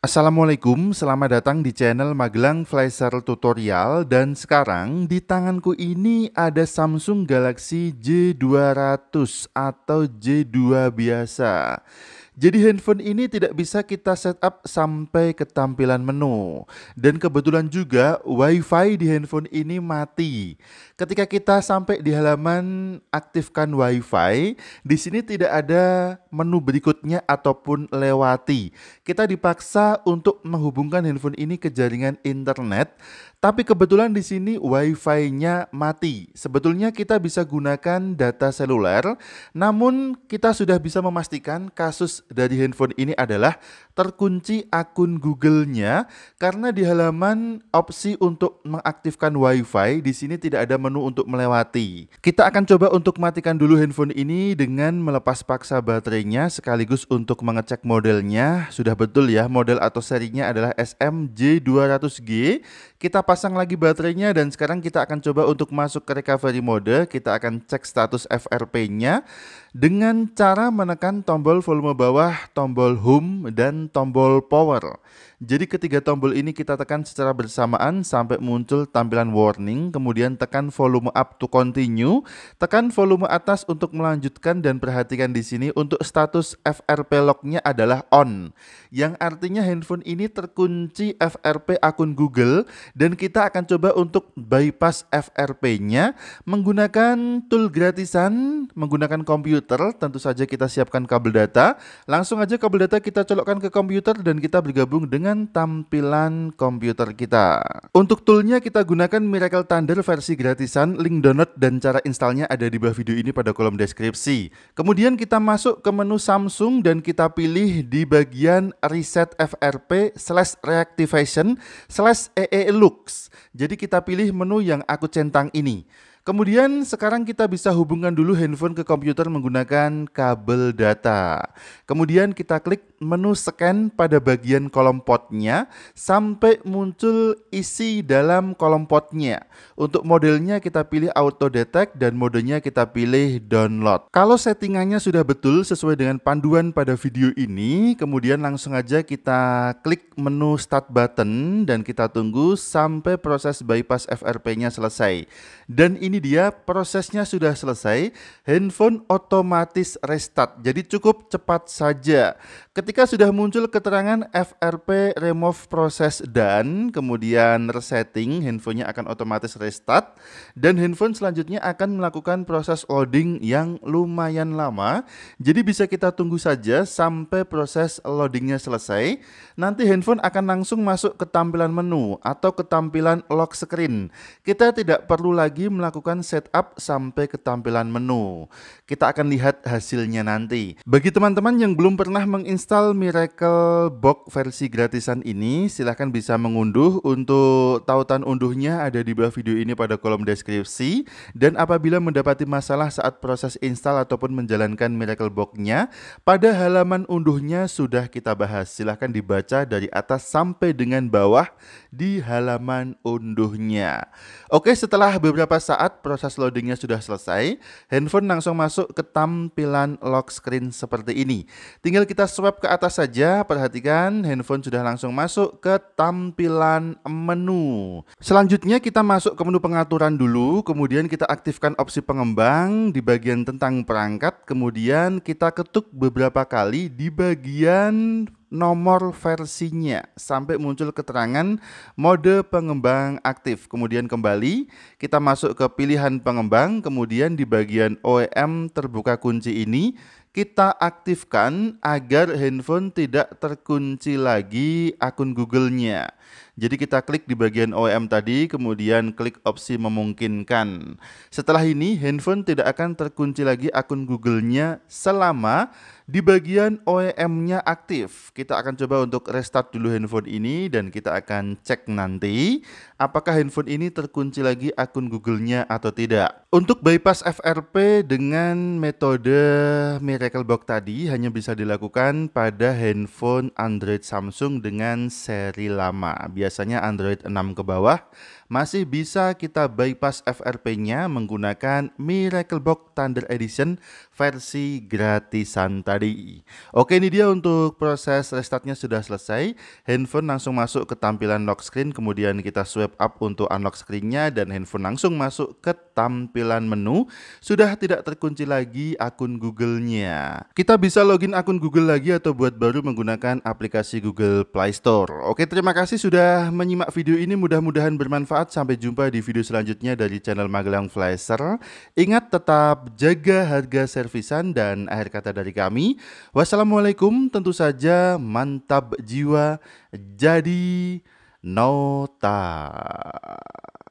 Assalamualaikum, selamat datang di channel Magelang Flyser Tutorial dan sekarang di tanganku ini ada Samsung Galaxy J200 atau J2 biasa. Jadi handphone ini tidak bisa kita setup sampai ke tampilan menu. Dan kebetulan juga WiFi di handphone ini mati. Ketika kita sampai di halaman aktifkan WiFi, di sini tidak ada menu berikutnya ataupun lewati. Kita dipaksa untuk menghubungkan handphone ini ke jaringan internet, tapi kebetulan di sini WiFi-nya mati. Sebetulnya kita bisa gunakan data seluler, namun kita sudah bisa memastikan kasus dari handphone ini adalah terkunci akun Google-nya karena di halaman opsi untuk mengaktifkan WiFi di sini tidak ada menu untuk melewati. Kita akan coba untuk matikan dulu handphone ini dengan melepas paksa baterainya sekaligus untuk mengecek modelnya. Sudah betul ya, model atau serinya adalah SMJ200G. Kita pasang lagi baterainya dan sekarang kita akan coba untuk masuk ke recovery mode. Kita akan cek status FRP-nya dengan cara menekan tombol volume bawah bawah tombol home dan tombol power. Jadi ketiga tombol ini kita tekan secara bersamaan sampai muncul tampilan warning, kemudian tekan volume up to continue, tekan volume atas untuk melanjutkan dan perhatikan di sini untuk status FRP lock-nya adalah on. Yang artinya handphone ini terkunci FRP akun Google dan kita akan coba untuk bypass FRP-nya menggunakan tool gratisan, menggunakan komputer, tentu saja kita siapkan kabel data. Langsung aja kabel data kita colokkan ke komputer dan kita bergabung dengan dengan tampilan komputer kita. Untuk toolnya kita gunakan Miracle Thunder versi gratisan, link download dan cara installnya ada di bawah video ini pada kolom deskripsi. Kemudian kita masuk ke menu Samsung dan kita pilih di bagian reset FRP slash reactivation slash EE looks. Jadi kita pilih menu yang aku centang ini. Kemudian sekarang kita bisa hubungkan dulu handphone ke komputer menggunakan kabel data. Kemudian kita klik menu scan pada bagian kolom potnya sampai muncul isi dalam kolom potnya. Untuk modelnya kita pilih auto detect dan modenya kita pilih download. Kalau settingannya sudah betul sesuai dengan panduan pada video ini, kemudian langsung aja kita klik menu start button dan kita tunggu sampai proses bypass FRP-nya selesai. Dan ini dia prosesnya sudah selesai, handphone otomatis restart. Jadi cukup cepat saja. Ketika sudah muncul keterangan FRP remove Process dan kemudian resetting, handphonenya akan otomatis restart dan handphone selanjutnya akan melakukan proses loading yang lumayan lama. Jadi bisa kita tunggu saja sampai proses loadingnya selesai. Nanti handphone akan langsung masuk ke tampilan menu atau ke tampilan lock screen. Kita tidak perlu lagi melakukan lakukan setup sampai ke tampilan menu. Kita akan lihat hasilnya nanti. Bagi teman-teman yang belum pernah menginstal Miracle Box versi gratisan ini, silahkan bisa mengunduh. Untuk tautan unduhnya ada di bawah video ini pada kolom deskripsi. Dan apabila mendapati masalah saat proses install ataupun menjalankan Miracle Box-nya, pada halaman unduhnya sudah kita bahas. Silahkan dibaca dari atas sampai dengan bawah di halaman unduhnya. Oke, setelah beberapa saat saat proses loadingnya sudah selesai, handphone langsung masuk ke tampilan lock screen seperti ini. Tinggal kita swipe ke atas saja, perhatikan handphone sudah langsung masuk ke tampilan menu. Selanjutnya kita masuk ke menu pengaturan dulu, kemudian kita aktifkan opsi pengembang di bagian tentang perangkat, kemudian kita ketuk beberapa kali di bagian nomor versinya sampai muncul keterangan mode pengembang aktif. Kemudian kembali kita masuk ke pilihan pengembang, kemudian di bagian OEM terbuka kunci ini kita aktifkan agar handphone tidak terkunci lagi akun Google-nya. Jadi kita klik di bagian OEM tadi, kemudian klik opsi memungkinkan. Setelah ini, handphone tidak akan terkunci lagi akun Google-nya selama di bagian OEM-nya aktif. Kita akan coba untuk restart dulu handphone ini dan kita akan cek nanti apakah handphone ini terkunci lagi akun Google-nya atau tidak. Untuk bypass FRP dengan metode Miracle Box tadi hanya bisa dilakukan pada handphone Android Samsung dengan seri lama. Biasanya Android 6 ke bawah masih bisa kita bypass FRP-nya menggunakan Miracle Box Thunder Edition versi gratisan tadi. Oke, ini dia untuk proses restartnya sudah selesai. Handphone langsung masuk ke tampilan lock screen, kemudian kita swipe up untuk unlock screen-nya dan handphone langsung masuk ke tampilan menu. Sudah tidak terkunci lagi akun Google-nya. Kita bisa login akun Google lagi atau buat baru menggunakan aplikasi Google Play Store. Oke, terima kasih sudah menyimak video ini. Mudah-mudahan bermanfaat bermanfaat. Sampai jumpa di video selanjutnya dari channel Magelang Flasher. Ingat tetap jaga harga servisan dan akhir kata dari kami. Wassalamualaikum, tentu saja mantap jiwa jadi nota.